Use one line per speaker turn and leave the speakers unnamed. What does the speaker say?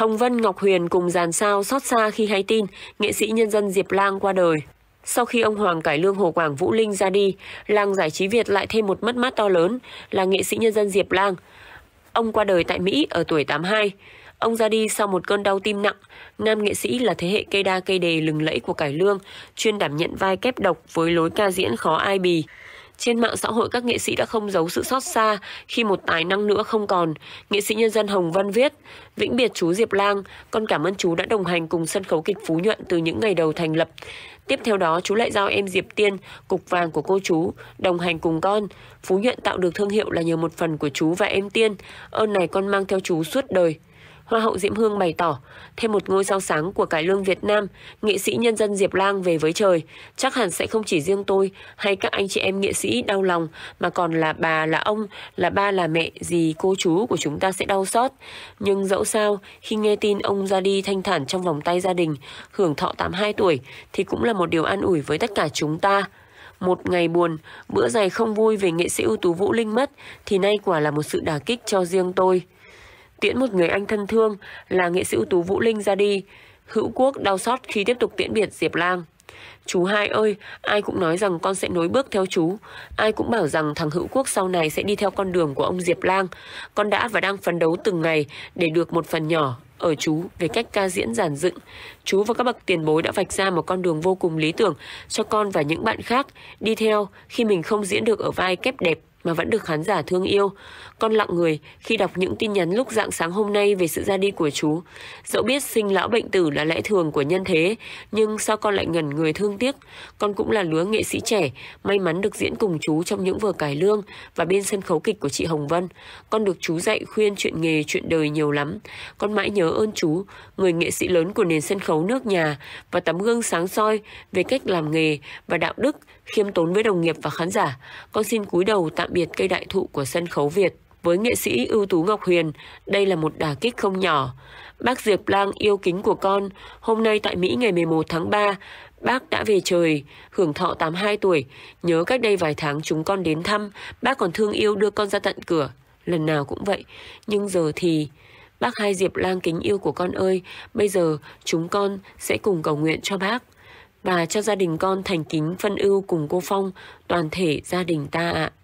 Hồng Vân Ngọc Huyền cùng dàn sao xót xa khi hay tin nghệ sĩ nhân dân Diệp Lang qua đời. Sau khi ông Hoàng Cải Lương Hồ Quảng Vũ Linh ra đi, làng giải trí Việt lại thêm một mất mát to lớn là nghệ sĩ nhân dân Diệp Lang. Ông qua đời tại Mỹ ở tuổi 82. Ông ra đi sau một cơn đau tim nặng. Nam nghệ sĩ là thế hệ cây đa cây đề lừng lẫy của Cải Lương, chuyên đảm nhận vai kép độc với lối ca diễn khó ai bì. Trên mạng xã hội các nghệ sĩ đã không giấu sự xót xa khi một tài năng nữa không còn. Nghệ sĩ nhân dân Hồng Văn viết, vĩnh biệt chú Diệp Lang, con cảm ơn chú đã đồng hành cùng sân khấu kịch Phú Nhuận từ những ngày đầu thành lập. Tiếp theo đó, chú lại giao em Diệp Tiên, cục vàng của cô chú, đồng hành cùng con. Phú Nhuận tạo được thương hiệu là nhờ một phần của chú và em Tiên. Ơn này con mang theo chú suốt đời. Hoa hậu Diễm Hương bày tỏ, thêm một ngôi sao sáng của cải lương Việt Nam, nghệ sĩ nhân dân Diệp Lang về với trời, chắc hẳn sẽ không chỉ riêng tôi hay các anh chị em nghệ sĩ đau lòng mà còn là bà là ông, là ba là mẹ, gì cô chú của chúng ta sẽ đau xót. Nhưng dẫu sao, khi nghe tin ông ra đi thanh thản trong vòng tay gia đình, hưởng thọ 82 tuổi thì cũng là một điều an ủi với tất cả chúng ta một ngày buồn, bữa dài không vui về nghệ sĩ ưu tú Vũ Linh mất thì nay quả là một sự đả kích cho riêng tôi tiễn một người anh thân thương là nghệ sĩ ưu tú Vũ Linh ra đi. Hữu Quốc đau xót khi tiếp tục tiễn biệt Diệp Lang. Chú hai ơi, ai cũng nói rằng con sẽ nối bước theo chú. Ai cũng bảo rằng thằng Hữu Quốc sau này sẽ đi theo con đường của ông Diệp Lang. Con đã và đang phấn đấu từng ngày để được một phần nhỏ ở chú về cách ca diễn giản dựng. Chú và các bậc tiền bối đã vạch ra một con đường vô cùng lý tưởng cho con và những bạn khác đi theo khi mình không diễn được ở vai kép đẹp mà vẫn được khán giả thương yêu. Con lặng người khi đọc những tin nhắn lúc dạng sáng hôm nay về sự ra đi của chú. Dẫu biết sinh lão bệnh tử là lẽ thường của nhân thế, nhưng sao con lại ngẩn người thương tiếc. Con cũng là lứa nghệ sĩ trẻ, may mắn được diễn cùng chú trong những vở cải lương và bên sân khấu kịch của chị Hồng Vân. Con được chú dạy khuyên chuyện nghề, chuyện đời nhiều lắm. Con mãi nhớ ơn chú, người nghệ sĩ lớn của nền sân khấu nước nhà và tấm gương sáng soi về cách làm nghề và đạo đức khiêm tốn với đồng nghiệp và khán giả. Con xin cúi đầu tạm biệt cây đại thụ của sân khấu Việt. Với nghệ sĩ ưu tú Ngọc Huyền, đây là một đả kích không nhỏ. Bác Diệp Lang yêu kính của con, hôm nay tại Mỹ ngày 11 tháng 3, bác đã về trời, hưởng thọ 82 tuổi. Nhớ cách đây vài tháng chúng con đến thăm, bác còn thương yêu đưa con ra tận cửa. Lần nào cũng vậy, nhưng giờ thì... Bác Hai Diệp Lang kính yêu của con ơi, bây giờ chúng con sẽ cùng cầu nguyện cho bác và cho gia đình con thành kính phân ưu cùng cô Phong, toàn thể gia đình ta ạ. À.